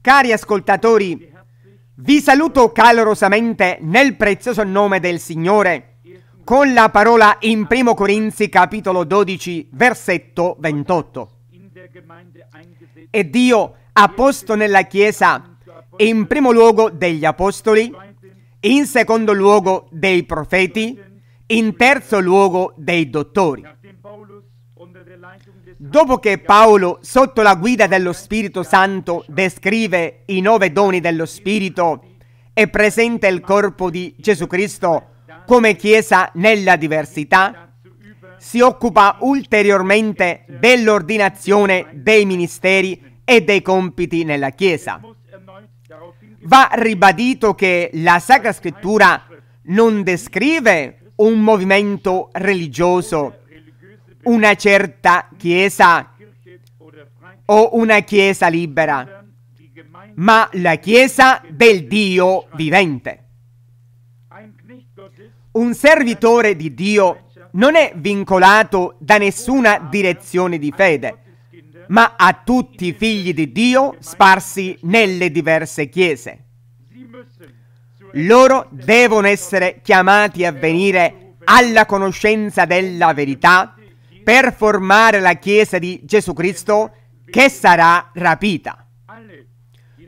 Cari ascoltatori, vi saluto calorosamente nel prezioso nome del Signore con la parola in 1 Corinzi capitolo 12 versetto 28. E Dio ha posto nella Chiesa in primo luogo degli Apostoli, in secondo luogo dei profeti, in terzo luogo dei dottori. Dopo che Paolo, sotto la guida dello Spirito Santo, descrive i nove doni dello Spirito e presenta il corpo di Gesù Cristo come Chiesa nella diversità, si occupa ulteriormente dell'ordinazione dei ministeri e dei compiti nella Chiesa. Va ribadito che la Sacra Scrittura non descrive un movimento religioso una certa chiesa o una chiesa libera, ma la chiesa del Dio vivente. Un servitore di Dio non è vincolato da nessuna direzione di fede, ma a tutti i figli di Dio sparsi nelle diverse chiese. Loro devono essere chiamati a venire alla conoscenza della verità per formare la Chiesa di Gesù Cristo che sarà rapita.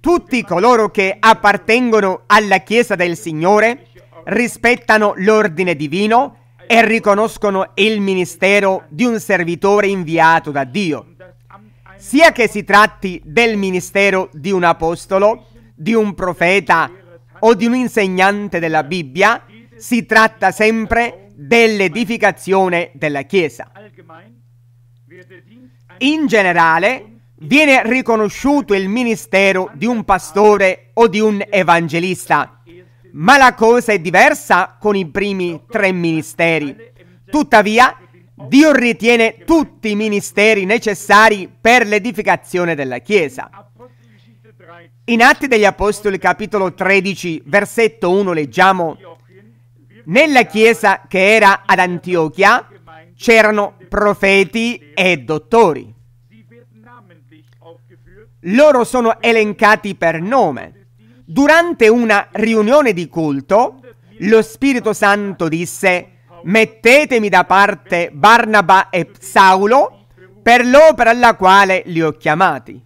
Tutti coloro che appartengono alla Chiesa del Signore rispettano l'ordine divino e riconoscono il ministero di un servitore inviato da Dio, sia che si tratti del ministero di un apostolo, di un profeta o di un insegnante della Bibbia, si tratta sempre di dell'edificazione della Chiesa. In generale viene riconosciuto il ministero di un pastore o di un evangelista, ma la cosa è diversa con i primi tre ministeri. Tuttavia, Dio ritiene tutti i ministeri necessari per l'edificazione della Chiesa. In Atti degli Apostoli capitolo 13, versetto 1 leggiamo nella chiesa che era ad Antiochia c'erano profeti e dottori. Loro sono elencati per nome. Durante una riunione di culto, lo Spirito Santo disse, mettetemi da parte Barnaba e Saulo per l'opera alla quale li ho chiamati.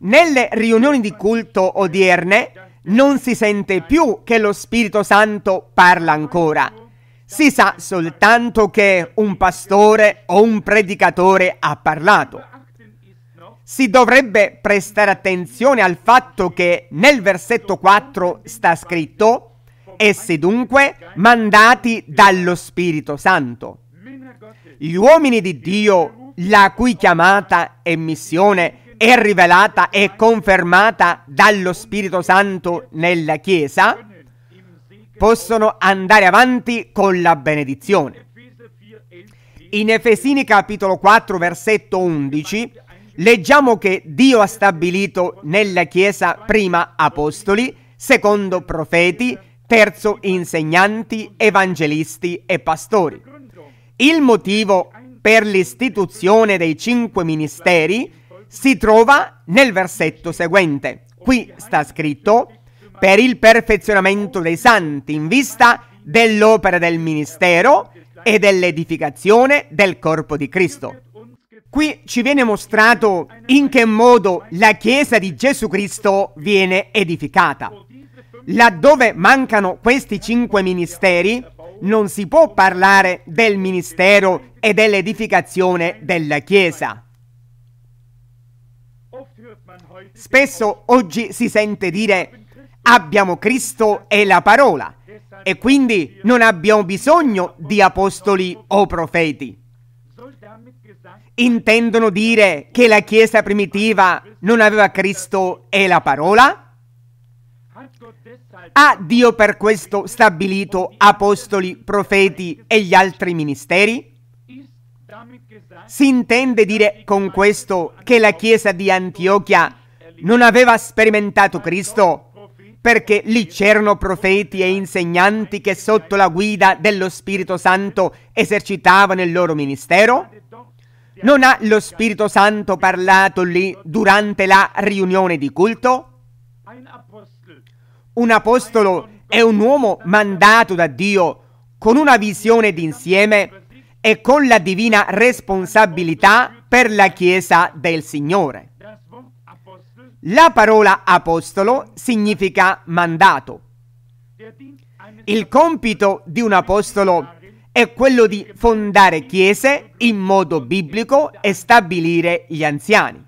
Nelle riunioni di culto odierne non si sente più che lo Spirito Santo parla ancora. Si sa soltanto che un pastore o un predicatore ha parlato. Si dovrebbe prestare attenzione al fatto che nel versetto 4 sta scritto essi dunque mandati dallo Spirito Santo. Gli uomini di Dio, la cui chiamata e missione è rivelata e confermata dallo Spirito Santo nella Chiesa, possono andare avanti con la benedizione. In Efesini capitolo 4 versetto 11 leggiamo che Dio ha stabilito nella Chiesa prima apostoli, secondo profeti, terzo insegnanti, evangelisti e pastori. Il motivo per l'istituzione dei cinque ministeri si trova nel versetto seguente. Qui sta scritto per il perfezionamento dei santi in vista dell'opera del ministero e dell'edificazione del corpo di Cristo. Qui ci viene mostrato in che modo la Chiesa di Gesù Cristo viene edificata. Laddove mancano questi cinque ministeri, non si può parlare del ministero e dell'edificazione della Chiesa. Spesso oggi si sente dire abbiamo Cristo e la parola e quindi non abbiamo bisogno di apostoli o profeti. Intendono dire che la Chiesa primitiva non aveva Cristo e la parola? Ha Dio per questo stabilito apostoli, profeti e gli altri ministeri? Si intende dire con questo che la chiesa di Antiochia non aveva sperimentato Cristo perché lì c'erano profeti e insegnanti che sotto la guida dello Spirito Santo esercitavano il loro ministero? Non ha lo Spirito Santo parlato lì durante la riunione di culto? Un apostolo è un uomo mandato da Dio con una visione d'insieme e con la divina responsabilità per la Chiesa del Signore. La parola apostolo significa mandato. Il compito di un apostolo è quello di fondare chiese in modo biblico e stabilire gli anziani.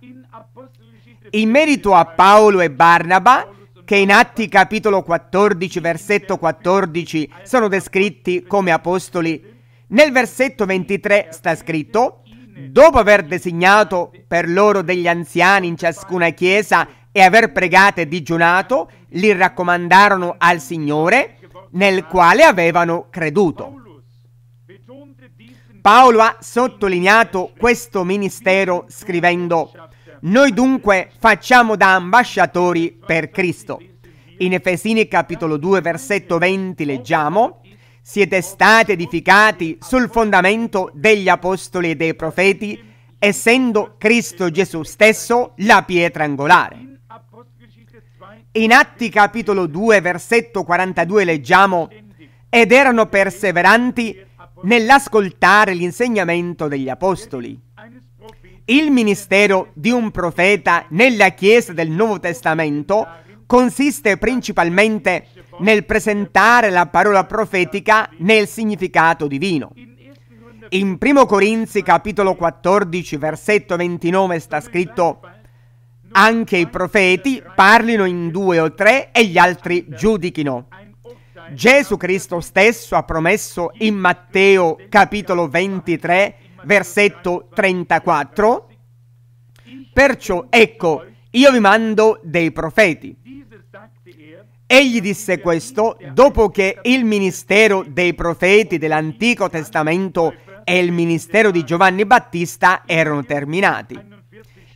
In merito a Paolo e Barnaba, che in Atti capitolo 14, versetto 14 sono descritti come apostoli nel versetto 23 sta scritto, dopo aver designato per loro degli anziani in ciascuna chiesa e aver pregato e digiunato, li raccomandarono al Signore nel quale avevano creduto. Paolo ha sottolineato questo ministero scrivendo, noi dunque facciamo da ambasciatori per Cristo. In Efesini capitolo 2 versetto 20 leggiamo, siete stati edificati sul fondamento degli apostoli e dei profeti, essendo Cristo Gesù stesso la pietra angolare. In Atti capitolo 2 versetto 42 leggiamo ed erano perseveranti nell'ascoltare l'insegnamento degli apostoli. Il ministero di un profeta nella Chiesa del Nuovo Testamento consiste principalmente nel presentare la parola profetica nel significato divino. In 1 Corinzi capitolo 14 versetto 29 sta scritto anche i profeti parlino in due o tre e gli altri giudichino. Gesù Cristo stesso ha promesso in Matteo capitolo 23 versetto 34 Perciò ecco io vi mando dei profeti Egli disse questo dopo che il ministero dei profeti dell'Antico Testamento e il ministero di Giovanni Battista erano terminati.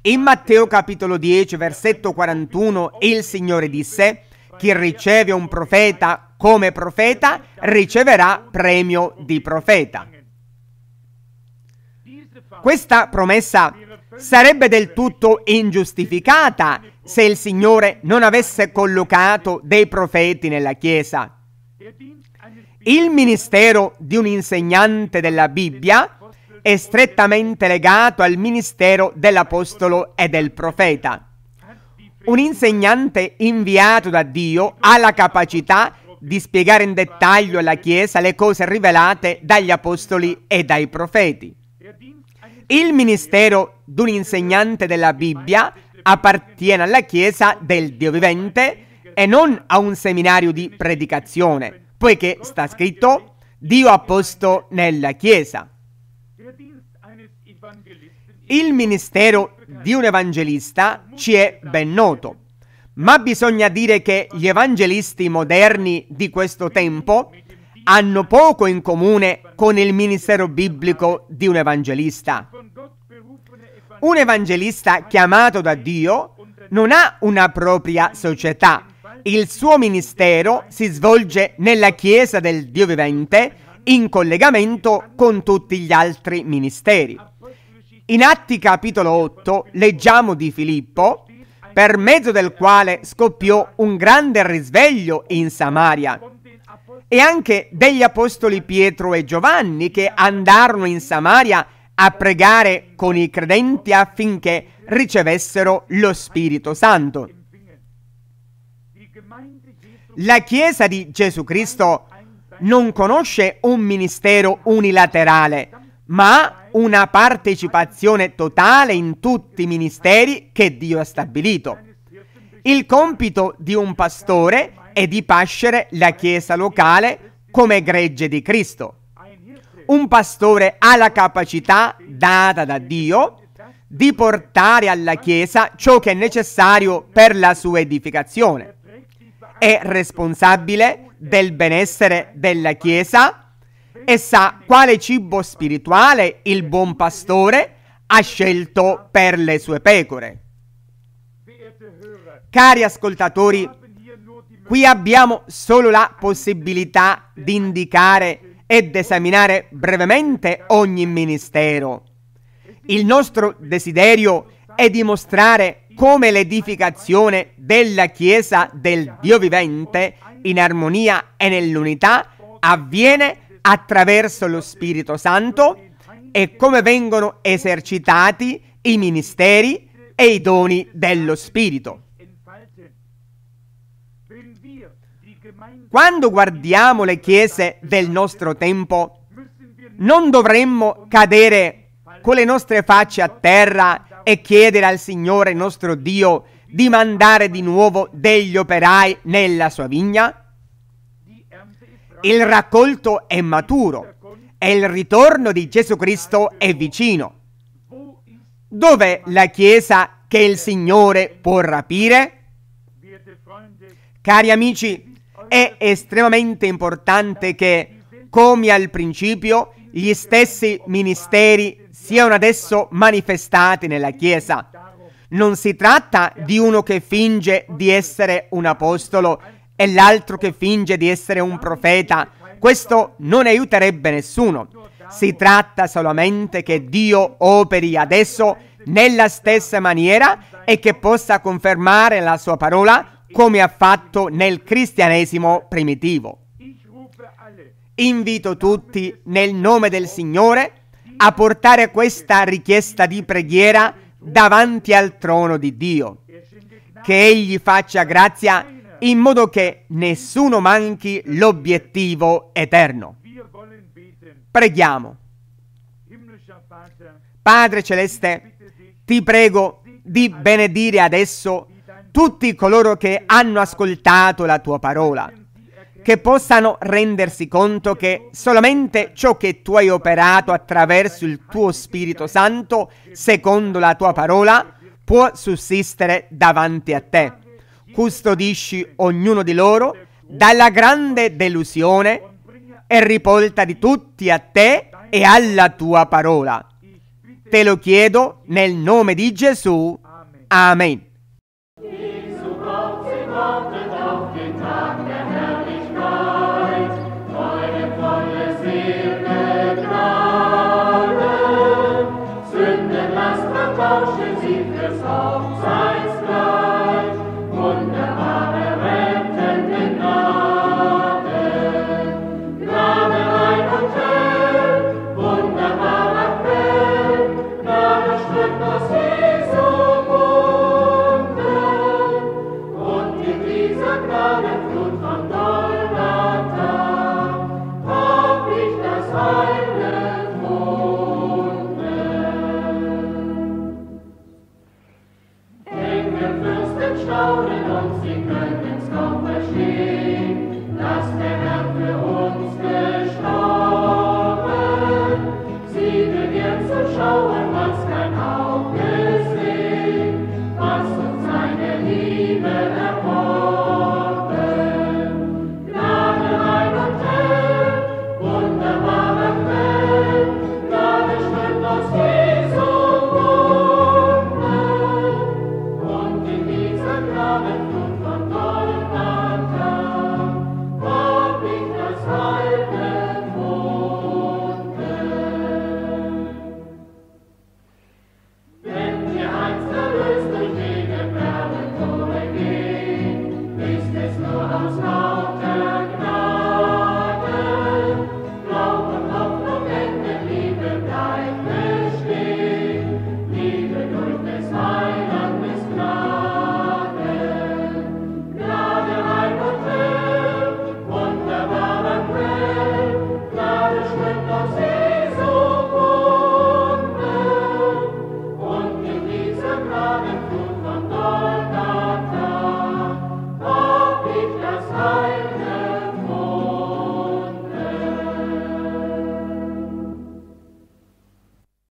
In Matteo capitolo 10 versetto 41 il Signore disse, chi riceve un profeta come profeta riceverà premio di profeta. Questa promessa sarebbe del tutto ingiustificata se il Signore non avesse collocato dei profeti nella Chiesa. Il ministero di un insegnante della Bibbia è strettamente legato al ministero dell'apostolo e del profeta. Un insegnante inviato da Dio ha la capacità di spiegare in dettaglio alla Chiesa le cose rivelate dagli apostoli e dai profeti. Il ministero di un insegnante della Bibbia è appartiene alla Chiesa del Dio vivente e non a un seminario di predicazione, poiché sta scritto Dio ha posto nella Chiesa. Il ministero di un evangelista ci è ben noto, ma bisogna dire che gli evangelisti moderni di questo tempo hanno poco in comune con il ministero biblico di un evangelista. Un evangelista chiamato da Dio non ha una propria società. Il suo ministero si svolge nella Chiesa del Dio vivente in collegamento con tutti gli altri ministeri. In Atti capitolo 8 leggiamo di Filippo, per mezzo del quale scoppiò un grande risveglio in Samaria, e anche degli apostoli Pietro e Giovanni che andarono in Samaria a pregare con i credenti affinché ricevessero lo Spirito Santo. La Chiesa di Gesù Cristo non conosce un ministero unilaterale, ma una partecipazione totale in tutti i ministeri che Dio ha stabilito. Il compito di un pastore è di pascere la Chiesa locale come gregge di Cristo un pastore ha la capacità data da Dio di portare alla Chiesa ciò che è necessario per la sua edificazione. È responsabile del benessere della Chiesa e sa quale cibo spirituale il buon pastore ha scelto per le sue pecore. Cari ascoltatori, qui abbiamo solo la possibilità di indicare ed esaminare brevemente ogni ministero. Il nostro desiderio è dimostrare come l'edificazione della Chiesa del Dio vivente in armonia e nell'unità avviene attraverso lo Spirito Santo e come vengono esercitati i ministeri e i doni dello Spirito. Quando guardiamo le chiese del nostro tempo, non dovremmo cadere con le nostre facce a terra e chiedere al Signore nostro Dio di mandare di nuovo degli operai nella sua vigna? Il raccolto è maturo e il ritorno di Gesù Cristo è vicino. Dov'è la Chiesa che il Signore può rapire? Cari amici, è estremamente importante che, come al principio, gli stessi ministeri siano adesso manifestati nella Chiesa. Non si tratta di uno che finge di essere un apostolo e l'altro che finge di essere un profeta. Questo non aiuterebbe nessuno. Si tratta solamente che Dio operi adesso nella stessa maniera e che possa confermare la sua parola come ha fatto nel cristianesimo primitivo. Invito tutti nel nome del Signore a portare questa richiesta di preghiera davanti al trono di Dio. Che Egli faccia grazia in modo che nessuno manchi l'obiettivo eterno. Preghiamo. Padre Celeste, ti prego di benedire adesso tutti coloro che hanno ascoltato la tua parola, che possano rendersi conto che solamente ciò che tu hai operato attraverso il tuo Spirito Santo, secondo la tua parola, può sussistere davanti a te. Custodisci ognuno di loro dalla grande delusione e ripolta di tutti a te e alla tua parola. Te lo chiedo nel nome di Gesù. Amen.